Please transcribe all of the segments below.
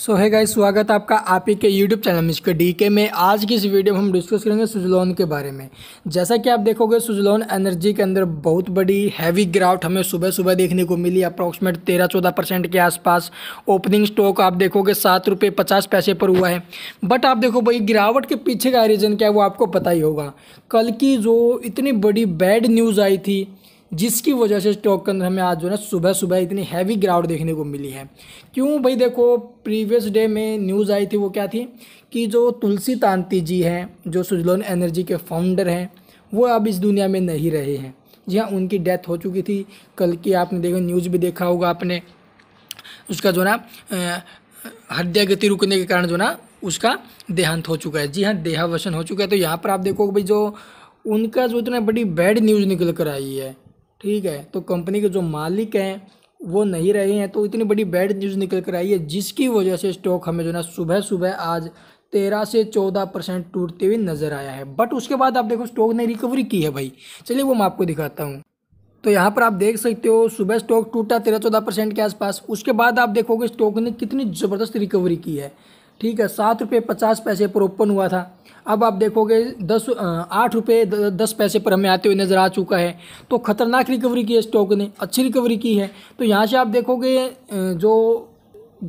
सो है गाइस स्वागत है आपका आप ही के यूट्यूब चैनल मिस्टर डी के में आज की इस वीडियो में हम डिस्कस करेंगे सुजलोन के बारे में जैसा कि आप देखोगे सुजलोन एनर्जी के अंदर बहुत बड़ी हैवी गिरावट हमें सुबह सुबह देखने को मिली अप्रॉक्सीमेट तेरह चौदह परसेंट के आसपास ओपनिंग स्टॉक आप देखोगे सात रुपये पचास पैसे पर हुआ है बट आप देखो भाई गिरावट के पीछे का रीज़न क्या है वो आपको पता ही होगा कल की जो इतनी बड़ी बैड न्यूज़ आई थी जिसकी वजह से स्टॉक के अंदर हमें आज जो है सुबह सुबह इतनी हैवी गिरावट देखने को मिली है क्यों भाई देखो प्रीवियस डे में न्यूज़ आई थी वो क्या थी कि जो तुलसी तांती जी हैं जो सुजलोन एनर्जी के फाउंडर हैं वो अब इस दुनिया में नहीं रहे हैं जी हाँ उनकी डेथ हो चुकी थी कल की आपने देखा न्यूज़ भी देखा होगा आपने उसका जो ना हृदय गति रुकने के कारण जो ना उसका देहांत हो चुका है जी हाँ देहावसन हो चुका है तो यहाँ पर आप देखोगे भाई जो उनका जो इतना बड़ी बैड न्यूज़ निकल कर आई है ठीक है तो कंपनी के जो मालिक हैं वो नहीं रहे हैं तो इतनी बड़ी बैड न्यूज़ निकल कर आई है जिसकी वजह से स्टॉक हमें जो है सुबह सुबह आज तेरह से चौदह परसेंट टूटते हुए नज़र आया है बट उसके बाद आप देखो स्टॉक ने रिकवरी की है भाई चलिए वो मैं आपको दिखाता हूँ तो यहाँ पर आप देख सकते हो सुबह स्टॉक टूटा तेरह चौदह परसेंट के आसपास उसके बाद आप देखोगे स्टॉक ने कितनी ज़बरदस्त रिकवरी की है ठीक है सात रुपये पचास पैसे पर ओपन हुआ था अब आप देखोगे दस आठ रुपये दस पैसे पर हमें आते हुए नज़र आ चुका है तो ख़तरनाक रिकवरी की है स्टॉक ने अच्छी रिकवरी की है तो यहाँ से आप देखोगे जो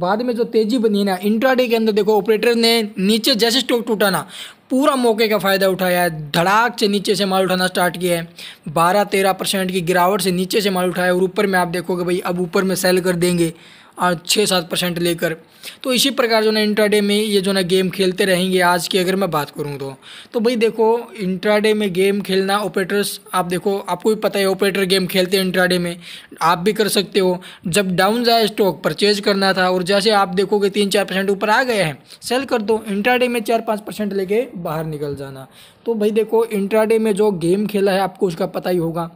बाद में जो तेज़ी बनी है ना इंट्राडे के अंदर देखो ऑपरेटर ने नीचे जैसे स्टॉक टूटा ना पूरा मौके का फ़ायदा उठाया है धड़ाक से नीचे से माल उठाना स्टार्ट किया है बारह तेरह परसेंट की गिरावट से नीचे से माल उठाया और ऊपर में आप देखोगे भाई अब ऊपर में सेल कर देंगे छः सात परसेंट लेकर तो इसी प्रकार जो ना इंट्राडे में ये जो ना गेम खेलते रहेंगे आज की अगर मैं बात करूँ तो तो भाई देखो इंट्राडे में गेम खेलना ऑपरेटर्स आप देखो आपको भी पता है ऑपरेटर गेम खेलते हैं इंट्राडे में आप भी कर सकते हो जब डाउन जाए स्टॉक परचेज करना था और जैसे आप देखोगे तीन चार परसेंट ऊपर आ गए हैं सेल कर दो इंट्राडे में चार पाँच परसेंट लेके बाहर निकल जाना तो भाई देखो इंट्राडे में जो गेम खेला है आपको उसका पता ही होगा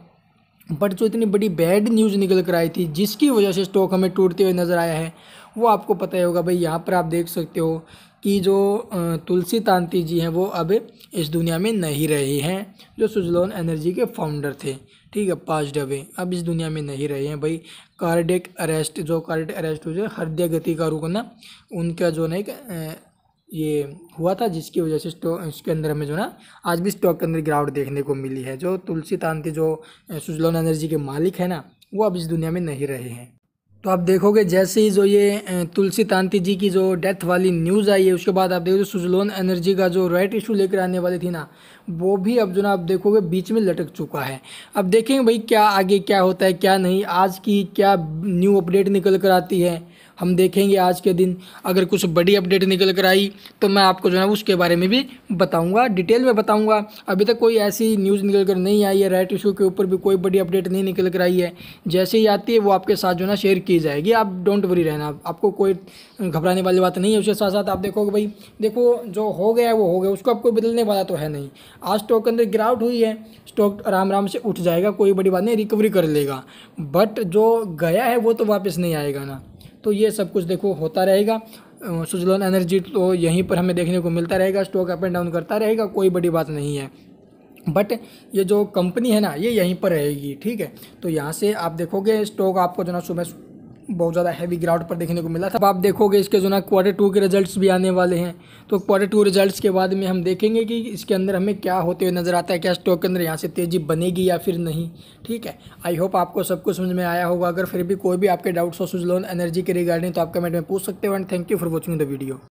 बट जो इतनी बड़ी बैड न्यूज़ निकल कर आई थी जिसकी वजह से स्टॉक हमें टूटते हुए नज़र आया है वो आपको पता ही होगा भाई यहाँ पर आप देख सकते हो कि जो तुलसी तांती जी हैं वो अब इस दुनिया में नहीं रहे हैं जो सुजलोन एनर्जी के फाउंडर थे ठीक है पाँच डबे अब इस दुनिया में नहीं रहे हैं भाई कार्डिक अरेस्ट जो कार्डिक अरेस्ट हो जाए हृदय गति का रुकना उनका जो ना एक ये हुआ था जिसकी वजह से स्टॉक इसके अंदर हमें जो ना आज भी स्टॉक के अंदर गिरावट देखने को मिली है जो तुलसी तान के जो सुजलोन एनर्जी के मालिक है ना वो अब इस दुनिया में नहीं रहे हैं तो आप देखोगे जैसे ही जो ये तुलसी तांती जी की जो डेथ वाली न्यूज़ आई है उसके बाद आप देखोगे सुजलोन एनर्जी का जो राइट इशू लेकर आने वाली थी ना वो भी अब जो ना आप देखोगे बीच में लटक चुका है अब देखेंगे भाई क्या आगे क्या होता है क्या नहीं आज की क्या न्यू अपडेट निकल कर आती है हम देखेंगे आज के दिन अगर कुछ बड़ी अपडेट निकल कर आई तो मैं आपको जो है उसके बारे में भी बताऊँगा डिटेल में बताऊँगा अभी तक कोई ऐसी न्यूज़ निकल कर नहीं आई है राइट इशू के ऊपर भी कोई बड़ी अपडेट नहीं निकल कर आई है जैसे ही आती है वो आपके साथ जो है शेयर की जाएगी आप डोंट वरी रहना आपको कोई घबराने वाली बात नहीं है उसके साथ साथ आप देखोगे भाई देखो जो हो गया है वो हो गया उसको आपको बदलने वाला तो है नहीं आज स्टॉक के अंदर गिरावट हुई है स्टॉक आराम आराम से उठ जाएगा कोई बड़ी बात नहीं रिकवरी कर लेगा बट जो गया है वो तो वापस नहीं आएगा ना तो ये सब कुछ देखो होता रहेगा सुजलोन एनर्जी तो यहीं पर हमें देखने को मिलता रहेगा स्टॉक अप एंड डाउन करता रहेगा कोई बड़ी बात नहीं है बट ये जो कंपनी है ना ये यहीं पर रहेगी ठीक है तो यहाँ से आप देखोगे स्टॉक आपको जो ना सुबह बहुत ज़्यादा हैवी ग्राउंड पर देखने को मिला था अब आप देखोगे इसके जो ना क्वार्टर टू के रिजल्ट्स भी आने वाले हैं तो क्वार्टर टू रिजल्ट्स के बाद में हम देखेंगे कि इसके अंदर हमें क्या होते हुए नज़र आता है क्या स्टॉक के अंदर यहाँ से तेज़ी बनेगी या फिर नहीं ठीक है आई होप आपको सब कुछ समझ में आया होगा अगर फिर भी कोई भी आपके डाउट्स और सुझलोन एनर्जी के रिगार्डिंग तो आप कमेंट में पूछ सकते हो and thank you for watching the video